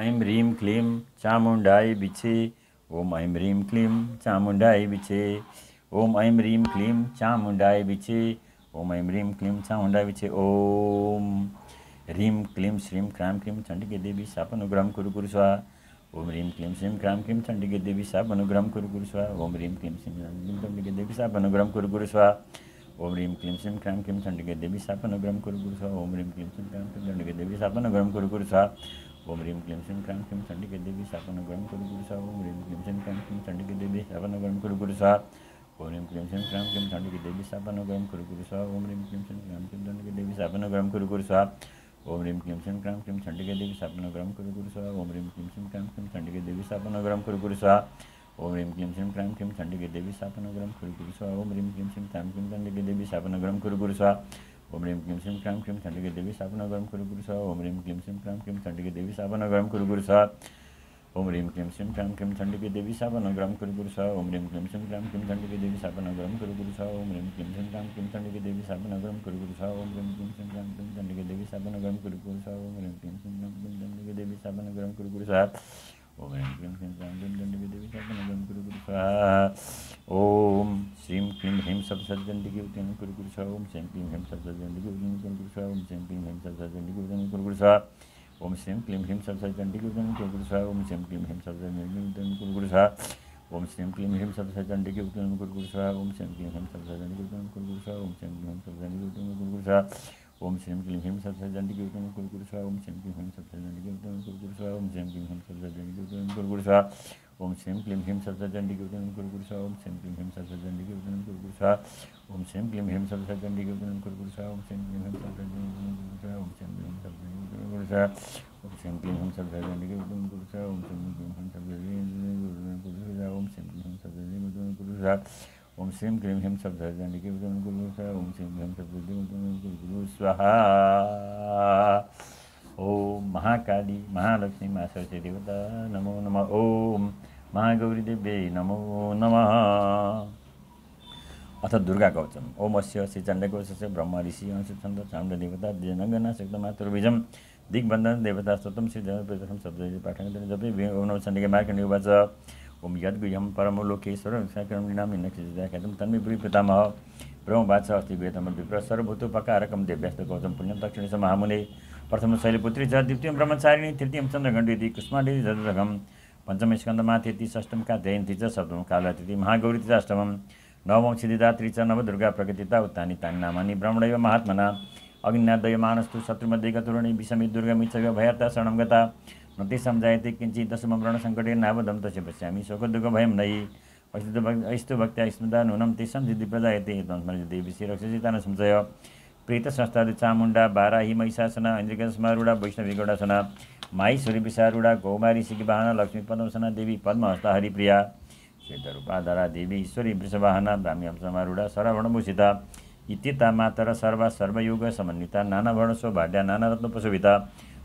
ऐं ह्रीं क्लीं चामुंडाई बिछे ॐ ऐं ह्रीं क्लीं चामुंडाई बिछे ॐ ऐं ह्रीं क्लीं चामुण्डाय बिछे ॐ ऐं ह्रीं क्लीं चामुंडाई बिछे ॐ ह्रीं क्लीं श्रीं क्रां क्रीं चण्डिके देवी शापनुग्रहं कुरु कुरु स्वाहा ॐ ह्रीं क्लीं श्रीं क्रां क्रीं चण्डिके देवी शापनुग्रहं कुरु कुरु स्वाहा ॐ ह्रीं क्लीं श्रीं क्लीम क्रीं चण्डिके देवी शापनुग्रहं कुरु कुरु स्वाहा ॐ ह्रीं क्लीं श्रीं क्रां क्रीं चण्डिके देवी शापनुग्रहं कुरु कुरु स्वाहा ॐ ह्रीं क्लीं श्रीं क्रां क्रीं चण्डिके देवी शापनुग्रहं कुरु कुरु स्वा ओम क्लीम क्लीं श्रीं क्रां क्रीं के देवी स्थापन ग्रम कुरु गुरु साहब ओम ह्रीं क्लीं श्रीं क्रां क्रीं देवी स्थापन ग्रम कुरु गुरु साहब ओम ह्रीं क्लीं श्रीं क्रां क्रीं देवी स्थापन ग्रम कुरु गुरु साहब ओम ह्रीं क्लीं श्रीं क्रां क्रीं देवी स्थापन ग्रम कुरु गुरु साहब ओम ह्रीं क्लीं श्रीं क्रां क्रीं देवी स्थापना गरम कुरु गुरु साहब ओम ह्रीं क्लीं श्रीं क्रां क्रीं देवी स्थापना ग्रम कुरु गुरु ओम ओम क्लीम क्लीं क्रम क्लीम क्रीं के देवी स्थापना ग्रम कुरु गुरु ओम ओम क्लीम क्लीं श्रीं क्लीम क्रीं के देवी स्थापना गरम कुरु गुरु ओम रीम क्लीम सिम क्राम क्रीम ठंडी देवी साबना गर्म कुरु गुरु सा ओम रीम क्लीम सिम क्राम क्रीम ठंडी देवी साबना गर्म कुरु गुरु सा ओम रीम क्लीम सिम क्राम क्रीम ठंडी देवी साबना गर्म कुरु गुरु सा ओम रीम क्लीम सिम क्राम क्रीम ठंडी देवी साबना गर्म कुरु गुरु सा ओम रीम क्लीम सिम क्राम क्रीम ठंडी देवी साबना गर्म कुरु गुरु सा ओम रीम क्लीम सिम क्राम क्रीम ठंडी देवी साबना गर्म कुरु गुरु सा ओम रीम क्लीम सिम क्राम क्रीम ठंडी देवी साबना गर्म कुरु गुरु सा ओम श्रीम क्लीम ह्रीम सब सज्जंडिकी उतनी कुरु कुरु स्वाहा ओम श्रीम क्लीम ह्रीम सब सज्जंडिकी उतनी कुरु कुरु स्वाहा ओम श्रीम क्लीम ह्रीम सब सज्जंडिकी उतनी कुरु कुरु स्वाहा ओम श्रीम क्लीम ह्रीम सब सज्जंडिकी उतनी कुरु कुरु स्वाहा ओम श्रीम क्लीम ह्रीम सब सज्जंडिकी उतनी कुरु कुरु स्वाहा ओम श्रीम क्लीम ह्रीम सब सज्जंडिकी श्रीम क्लीम ह्रीम सब सज्जंडिकी उतनी कुरु ओम श्रीम ओम श्रीम क्लीम ह्रीम सत्सजंड की उत्तम कुल गुरु स्वाहा ओम श्रीम क्लीम ह्रीम सत्सजंड की उत्तम कुल गुरु स्वाहा ओम श्रीम क्लीम ह्रीम सत्सजंड की उत्तम कुल गुरु स्वाहा ओम श्रीम क्लीम ह्रीम सत्सजंड की उत्तम कुल गुरु स्वाहा ओम श्रीम क्लीम ह्रीम सत्सजंड की उत्तम कुल गुरु स्वाहा ओम श्रीम क्लीम ह्रीम सत्सजंड की उत्तम कुल गुरु स्वाहा ओम श्रीम क्लीम ह्रीम सत्सजंड की उत्तम कुल गुरु स्वाहा ओम श्रीम क्लीम ह्रीम सत्सजंड की उत्तम गुरु स्वाहा ओम श्रीम क्लीम ह्रीम सत्सजंड की उत्तम गुरु स्वाहा ओम श्रीम क्लीम ह्रीम सत्सजंड की उत्तम कुल गुरु स्वाहा ओम श्रीम क्लीम ह्रीम सत्सजंड की उत्तम कुल गुरु स्वाहा ओम श्रीम क्रीम ह्रीम शब्द ओम श्रीम ह्रीम शब्द स्वाहा ओम महाकाली महालक्ष्मी महा देवता नमो नमः ओम महागौरी देव्यै नमो नमः अथ दुर्गा कवचम ओम अस्य श्री चण्डकवचस्य ब्रह्म ऋषि अंशुचन्द्र चाण्ड देवता जनगणना शक्तमातुर्बीजम दिग्बन्धन देवता स्वतम श्री जनप्रथम शब्द पाठन जपे ओम नव चण्डिके मार्ग निर्वाच ఓం యద్గుజం పరమలోకేశ్వరం విశాఖరం నామిన క్షితం తన్మి బ్రీ పితామహ బ్రహ్మ బాద్షా అస్తి వేతమ విప్ర సర్వభూతుపకారకం देव्यस्त गौतम पुण्यम दक्षिण సమహామునే प्रथम शैलपुत्री च द्वितीय ब्रह्मचारिणी तृतीय चन्द्रगण्डी कुष्माण्डी जगम पञ्चम स्कन्दमा त्यति षष्ठम कात्यायन्ती च सप्तम कालातिथि महागौरी च नवम सिद्धिदात्री च नवदुर्गा प्रकृतिता उत्तानी तानी नामानि ब्रह्मणैव महात्मना अग्निनादय मानस्तु शत्रुमध्ये गतुरुणी विषमी दुर्गमी च भयता शरणम गता सम्झाएते सम्झायते किञ्चित दशमग्रण सङ्कटे नावधम तस्य पश्यामि सुखदुःख भयं नयि अस्तु भक् अस्तु भक्त्या स्मृता नूनं तेषां सिद्धि प्रजायते स्मरति विषय रक्षसितान संशय प्रीत संस्था चामुण्डा बाराही महिषासना ऐन्द्रिकस्मारूढा वैष्णवीगौडासना माई विषारूढा गौमारी सिकिवाहना लक्ष्मी पद्मसना देवी पद्महस्ता हरिप्रिया धरा देवी ईश्वरी वृषवाहना ब्राह्मी हंसमारूढा सरवणभूषिता इत्यता मातर सर्वा सर्वयोग समन्विता नानाभरण नाना रत्न प्रशोभिता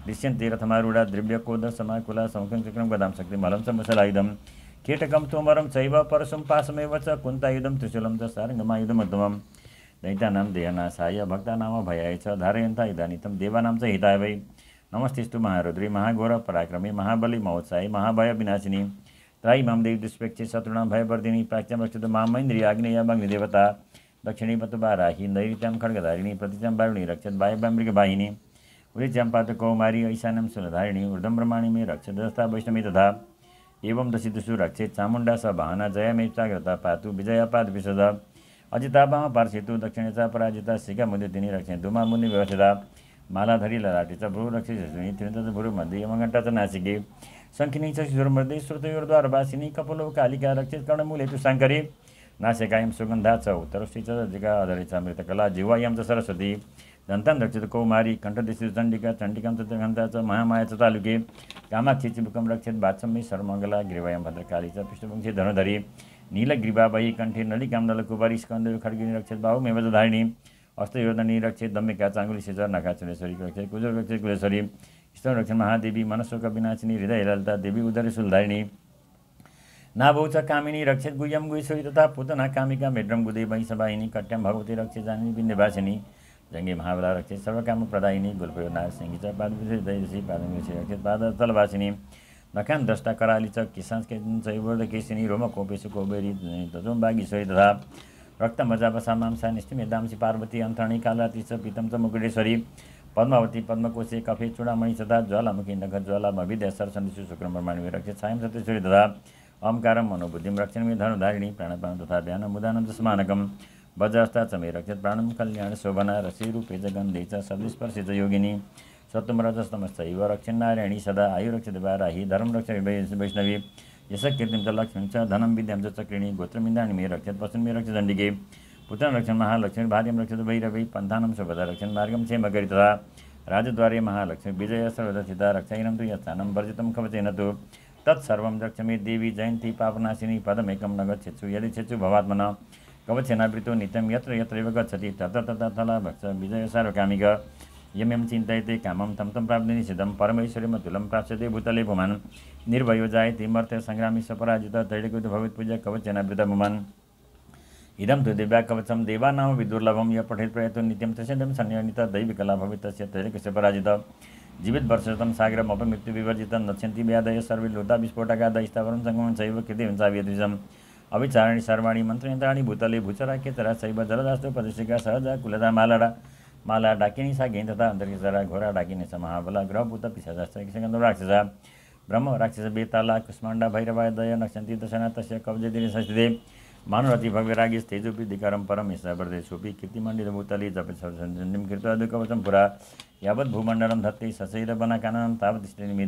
दृश्यन्ते रथमारूढा द्रव्य कोद समाकुला समुखं चक्रं गदां शक्ति मलं समसलायुधं केटकं तोमरं चैव परशुं पाशमेव च कुन्तायुधं त्रिशूलं च सारङ्गमायुधं मध्वं दैतानां देहनाशाय भक्तानाम भयाय च धारयन्ता इदानीं देवानां च हिताय वै नमस्तेस्तु महारुद्री महाघोर पराक्रमी महाबली महोत्साहे महाभय विनाशिनि त्राई मां देवी दुष्पेक्षे शत्रुणां भयवर्धिनी प्राच्यमस्तु मां मैन्द्री आग्नेय अग्निदेवता दक्षिणीपतु बाराही नैरित्यां खड्गधारिणी प्रतिचं बारुणी रक्षत बाह्यबाम्बृगवाहिनी वे ज्याम्पात कौमारी ऐशानम सुलधारिणी ऊर्धम्रमाणी मे दस्ता वैष्णवी तथा एवं दशितुषु रक्षे चामुण्डा स भावना जयामे चाग्रता पातु पात विशद अजिताबामा पार्सेतु दक्षिणेचा पराजिता सिका मुदिनी रक्षे धुमा मुनि व्यवस्थिता मालाधरी ललाटीचा भ्रू रक्षिणी त्रिनताचा भ्रूमध्ये यमघण्टाचा नासिके शङ्खिनी च शिशुरमध्ये श्रुतयोर्द्वारवासिनी कपोलो कालिका रक्षित कर्णमूल हेतु शङ्करी नासिकायं सुगन्धा च उत्तरश्री च जिका आधारित मृतकला जीवायां च सरस्वती जनता रक्षित कौमारी कण्ठदेशी चण्डिका चण्डिकान्त महामाया चालुके तालुके कामाक्षी रक्षित भाचम्मी सर्वमङ्गला गृहयाम भद्रकाली च पृष्ठवंशी धनुधरी कंठे कण्ठे कामदल कुबारी स्कन्द खड्गिनी रक्षित बाहु अस्त योधनी रक्षित दम्बिका चाङ्गुली सिचर नखा चुनेश्वरी रक्षित कुजर रक्षित कुलेश्वरी स्तन रक्षित महादेवी मनस्वका विनाशिनी हृदय ललिता देवी उदरी सुलधारिणी नाभौच कामिनी रक्षित गुयम गुईश्वरी तथा पुतना कामिका मेड्रम गुदे वैंसवाहिनी कट्याम भगवती रक्षित जानी बिन्देवासिनी जङ्गी महाबला रक्षित सर्वकाम प्रदायिनी गोल्पयो नाग सिङ्गिच पादविषय दयसी पादविषय रक्षित पाद तलवासिनी नखान द्रष्टा कराली छ किसान चैवर्ध केसिनी रोम कोपेसु कोबेरी तजुम बागी सोही तथा रक्त मजाप सामाम निष्ठिमे पार्वती अन्थणी कालाती छ पितम च मुकुटेश्वरी पद्मावती पद्मकोशी कफे चूडामणि सदा ज्वालामुखी नगर ज्वालामा विद्या सरसन्धिसु शुक्रमाणवी रक्षित सायम सत्यश्वरी तथा ओमकारम मनोबुद्धिम रक्षणमी धनुधारिणी प्राणपान तथा ध्यान मुदानन्द वज्रास्ता चमेरक्षत प्राणम कल्याण शोभना रसीरूपेज गन्धेच सबस्पर्शित योगिनी रक्षण नारायणी सदा आयुरक्षित बाराही धर्मरक्ष वैष्णवी यस कीर्तिम च लक्ष्मी च धनं विद्यां च चक्रिणी गोत्रमिन्द्राणी मे रक्षत पशुन्मे रक्ष दण्डिके पुत्र रक्षण महालक्ष्मी भार्यम रक्षत भैरवी पन्थानम शोभदा रक्षण मार्गं क्षेमकरि तथा राजद्वारे महालक्ष्मी विजय सर्वदथिता रक्षैनं तु यस्थानं वर्जितं खवचेन तु तत्सर्वं रक्षमे देवी जयन्ती पापनाशिनी पदमेकं न गच्छेत्सु यदि छेत्सु भवात्मना कवच्छेनावृतो नित्यम यत्र यत्रैव गच्छति तत्र तथा तला भक्ष विजय सार्वकामिक यमयम चिन्तयते कामम तमतम प्राप्ति निषेधम परमेश्वरीमा तुलम प्राप्त भूतले भुमान निर्भयो जायते मर्त्य सङ्ग्रामी सपराजित तैडकृत भवित पूजा कवचनावृत भुमान इदम तु दिव्या कवचम देवानाम विदुर्लभम य पठेत् प्रयतो नित्यम तस्यम संयोनित दैविकला भवितस्य तस्य तैडकृत पराजित जीवित वर्षतम सागरम अपमृत्यु विवर्जित नक्षन्ति व्यादय सर्वे लोता विस्फोटका दयस्थावरम सङ्गमन शैव कृति हुन्छ अभिचारणी शर्माणी मन्त्री यन्त्राणी भूतले भूचरा केतरा शैव जलदास्तो प्रदेशका सहजा कुलदा मालाडा माला डाकिनी सा घेन्द्र तथा अन्तर्गत चरा घोरा डाकिने छ महाबला ग्रह बुद्ध पिसा जस्तो किसान राक्षस ब्रह्म राक्षस बेताला कुष्माण्डा भैरवाय दय नक्षन्ती दशना तस्य कब्जे दिने संस्थिति मानुरति भव्य रागी तेजुपी दिकारम परम हिसाब गर्दै छोपी कीर्ति मण्डित भूतली जप कृत अधिक पुरा यावत भूमण्डलम धत्ते सचै र बनाकानन तावत स्त्री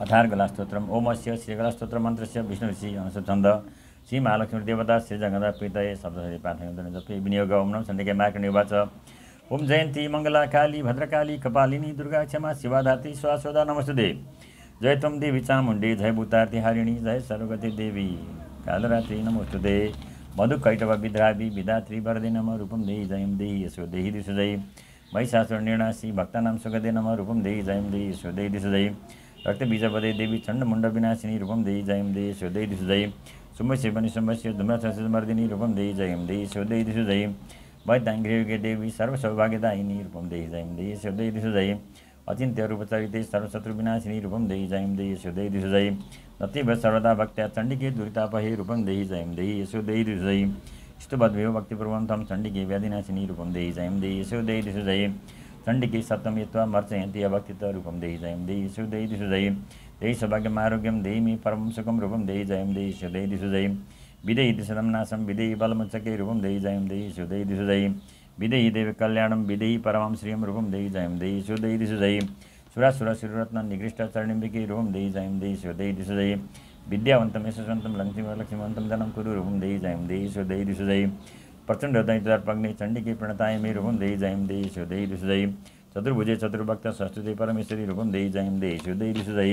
स्तोत्रम ओमस्य स्तोत्र मन्त्रस्य विष्णुषि विष्णु श्री महालक्ष्मी देवता श्री जगन्दा पीतये शब्दहरि पाठन विनियोग ओम नम सन्धिके मार्ग निर्वाच ओम जयन्ती मङ्गला काली भद्रकाली कपालिनी दुर्गा क्षमा शिवाधाती स्वासोदा नमस्ते जय तम देवी चामुण्डे जय भूतार्थी हारिणी जय सर्वगति देवी कालरात्रि नमस्ते मधु कैटव विद्रावि विधात्री वरदे नम रूपम देही जयम देही यशो देही दिशो जय महिषासुर निर्णासी भक्तानाम सुखदे नम रूपम देही जयम देही यशो दिशो जय बीजपदे देवी चण्ड मुण्ड विनाशिनी रूपम देयी जयम देयी शोधै दिशु जयी सुम्भशिवनि सुम्भस्य धूम्रसंसदमर्दिनी रूपम देयी जयम देयी शोधै दिशु जय वैदाङ्घ्रियुगे देवी सर्वसौभाग्यदायिनी रूपम देयी जयम देयी शोधै दिशु जय अचिन्त्य रूपचरिते विनाशिनी रूपम देयी जयम देयी शोधै दिशु जयी नतीव सर्वदा भक्त्या चण्डिके दुरितापहे रूपम देयी जयम देयी यसो देयी दिशु जय स्तुवद्भिः भक्तिपूर्वं चण्डिके व्याधिनाशिनी रूपं देयी जयं देयी यसो देयी दिशु जय चणिकै सत्मित्व मर्चयन्ती अवक्ति जयौँ दे शुदय दिशु देही सौभाग्यमा आरोग्य परमसुखम रुपिय शुदिसु विधेय दिशदनासँग देहि बलमै रुपिय शुदै दिशुजि विधेय देकल्याण विधेय परमामश्रिय रुपिय शुदिसुजि सुरासुरसुररत्न निकृष्टिम्बै रुप दे जयौँ दे शुभदिसै विद्याव यशसवन्त लक्ष्मी लक्ष्मीवन्त जनमुध जय शुद्ध प्रचण्ड पग्ने चण्डिके प्रणताय मे रूपम देई जयम देई शुदै ऋषुदै चतुर्भुजे चतुर्भक्त संस्कृति परमेश्वरी रूपम देई जयम देई शुदै ऋषुदै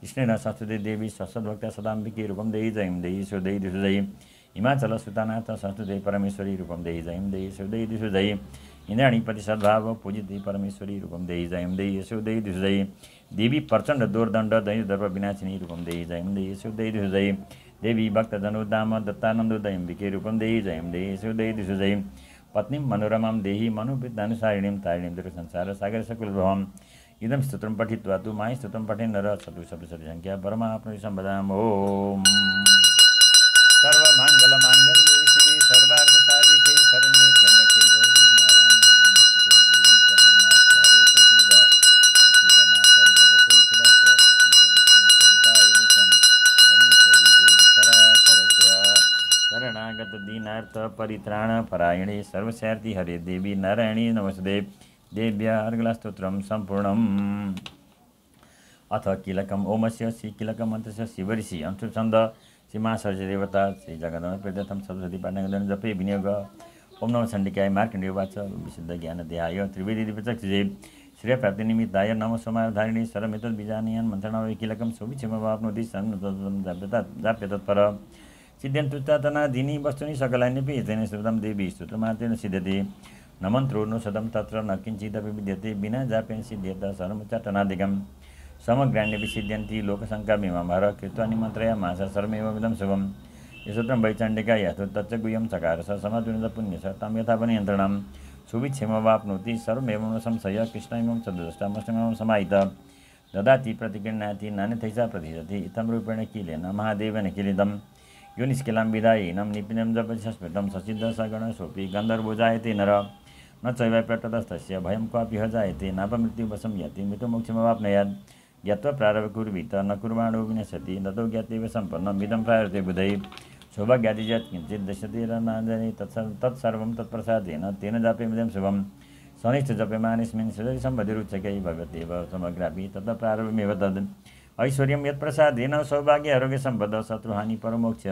कृष्णेन संस्कृति देवी भक्त सदाम्बिके रूपम देई जयम देई शुदै ऋषुदै हिमाचल सुतानाथ संस्कृति परमेश्वरी रूपम देई जयम देई शुदै ऋषुदै इन्द्राणीपति सद्भाव पूजित परमेश्वरी रूपम देई जयम देई यसो देई दुसुदै देवी प्रचण्ड दोरदण्ड दय दर्प विनाशिनी रूपम देई जयम देई यसो देई दुसुदै देवी भक्तजनोद्दाम दत्तानन्दोदयं विकेरूपं देहि जयं देहि शिवदेहि दिशुजयीं पत्नीं मनोरमां देहि मनोविद्धानुसारिणीं तारिणीं संसार सागर सकुल भवम इदं स्तोत्रं पठित्वा तु माई स्तोत्रं पठे नर सतु संख्या सङ्ख्या परमा ओम सर्व मंगल सर्वमाङ्गलमाङ्गल्ये शिवे साधिके शरण्ये सर्वार्थ परित्राण परायणे सर्वस्यार्थी हरे देवी नारायणी नमस्ते देव्य हर्गलास्तोत्रम सम्पूर्णम् अथ किलकम ओमस्य श्री किलकमन्त्रस्य शिवऋषि अंशुचन्द अंशु सरस्वतीदेवता श्री जगदन प्रदत्तम सरस्वती पाठ जपे विनियोग ओम नम चण्डिकाय मार्कण्डे वाच विशुद्ध ज्ञान देहाय त्रिवेदी दिवचक्षे श्रेयप्राप्तिनिमित्ताय नम समाधारिणी सरमितद्बिजानियान् किलकम किलकं सौभिक्षमवाप्नोति सन् जाप्य तत्पर सिद्ध्यन्तुच्चातनाधीनि वस्तुनि सकलान्यपि हेतेन श्रुतं देवी स्तुतमातेन सिद्ध्यति न मन्त्रोर्नु सदम तत्र न किञ्चिदपि विद्यते बिना जापेन सिद्ध्येत सर्वोच्चाटनाधिकं समग्राण्यपि सिद्ध्यन्ति लोकशङ्कामिमाभर कृत्वानि मन्त्रया मासा सर्वमेवमिदं शुभम् यसोत्रम वैचण्डिका यथो तच्च गुह्यम सकार स समाजुनित पुण्य स तम यथा पनि यन्त्रणाम सुविक्षेम वाप्नोति सर्वमेवं संशय कृष्ण एवं चतुष्टामष्टमेवं समाहित ददाति प्रतिगृह्णाति नान्यथैसा प्रतिशति इतम रूपेण किलेन महादेवेन किलिदम् यो निस्केलाम विदाय हिनम निपिनम जपस्मृतम सचिद्ध सगण सोपी गन्धर्वोजायते नर न चैवा पेटतस्तस्य भयम क्वापि यति मृत्यु याति मृत्युमोक्षमवाप्नयात् ज्ञात्वा प्रारभ कुर्भित न कुर्वाणो विनशति नतो ज्ञातेव सम्पन्न मिदम प्रायते बुधै शोभाज्ञातिजात किञ्चित् दशति र नाञ्जनी तत्सर्व तत्सर्वं तत्प्रसादेन तेन जपे शुभं शनिश्च जपेमानिस्मिन् रुचकै सम्बन्धिरुच्चकै भगवत्येव समग्रापि तत्र प्रारभमेव तद् ऐश्वर्य यद प्रसादेन सौभाग्य आरोग्य सम्पद शत्रुहानि परमोक्ष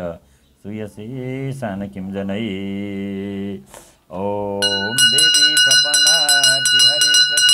श्रूयसेशान किं जनयी ॐ देवी प्रपन्नार्ति हरि प्रति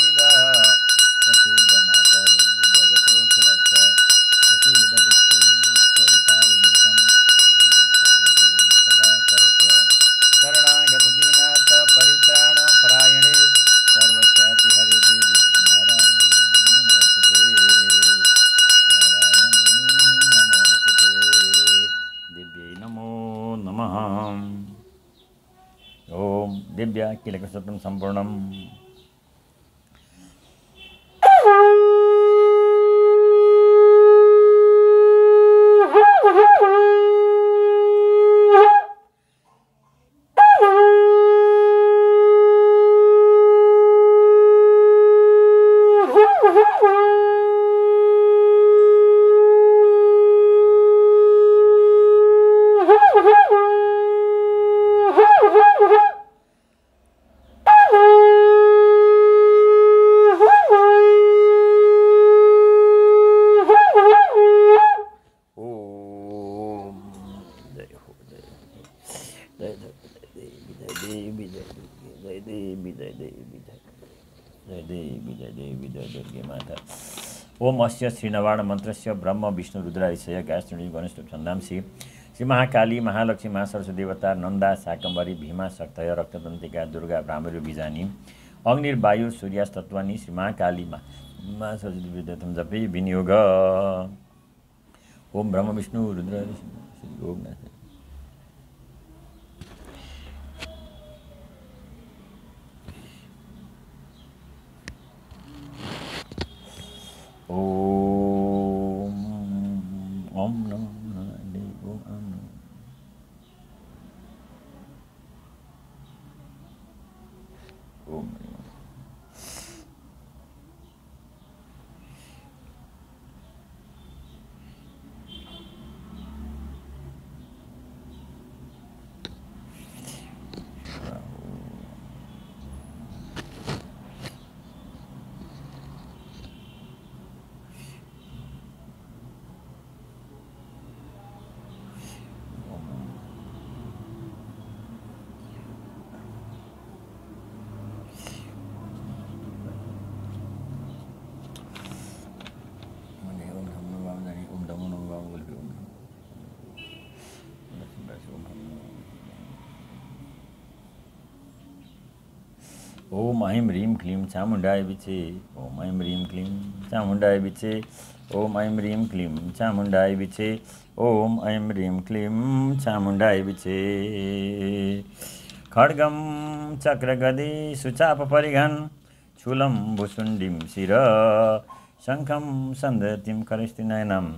Vidya Kilakasatam Sampurnam विजय देवी विजय दुर्गे माता ओम अस्य श्रीनवाण मन्त्रस्य ब्रह्म विष्णु रुद्रारिषय गायत्री गणेश छन्दांसी श्री महाकाली महालक्ष्मी महासरस्वती देवता नन्दा साकम्बरी भीमा शक्तय रक्ततन्त्रिका दुर्गा भ्रामरी बिजानी अग्निर्वायु तत्वानी श्री महाकाली महासरस्वती जपे विनियोग ओम ब्रह्म Vishnu Rudra Om Om Om Nam Om ऐं ह्रीं क्लीं चामुण्डाय विचे ओम ऐं ह्रीं क्लीं चामुण्डाय विचे ओम ऐं ह्रीं क्लीं चामुण्डाय विचे ओम ऐं ह्रीं क्लीं चामुण्डाय विचे खड्गं चक्रगदि सुचापपरिघन् शूलं भुसुण्डिं शिर शङ्खं सन्दतिं करस्तिनयनं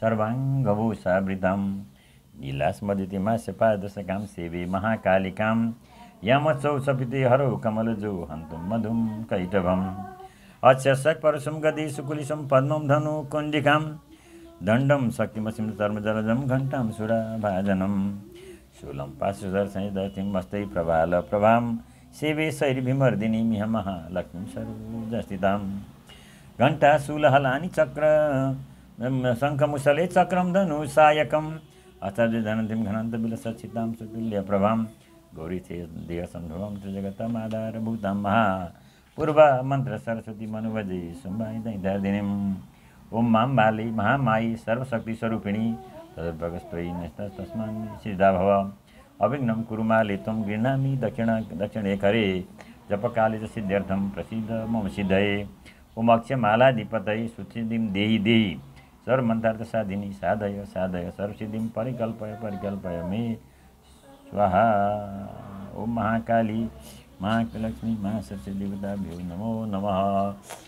सर्वाङ्गभूषावृतं नीलास्मदितिमास्य पादशकां सेवे महाकालिकां यमचौ सपिति हरौ कमलजु हन्तुं मधुम कैटभम् अक्षसक् परशुं गदी सुकुलिशं पद्मम धनु कुण्डिकां दण्डं शक्तिमसिं धर्मजलजं घण्टां सुराभाजनं शूलं पाशुधरसंहितिं मस्तै प्रभाल प्रभाम सेवे मिह महालक्ष्मी सरोजस्थितां घण्टा शूलहलानि चक्र शङ्खमुसले चक्रम धनु सायकम् आचार्य धनन्तिं घनन्त सुतुल्य प्रभाम गौरीचेदीयसम्भवं महा पूर्वा मन्त्र सरस्वती मनुभजे सुम्बादिनीम् ओं मां बाली महामायी सर्वशक्तिस्वरूपिणी तदुर्भगस्त्वयि नष्ट तस्मान् सिद्धा भव अभिघ्नं कुरुमाले त्वं गृह्णामि दक्षिण दक्षिणे करे जपकाले च सिद्ध्यर्थं प्रसिद्ध मम सिद्धये उमक्षमालाधिपतये सुसिद्धिं देहि देहि सर्वमन्त्रार्थ साधिनी साधय साधय सर्वसिद्धिं परिकल्पय परिकल्पय मे स्वाहा ओम महाकाली महालक्ष्मी महासरस्वती देवता भ्यो नमो नमः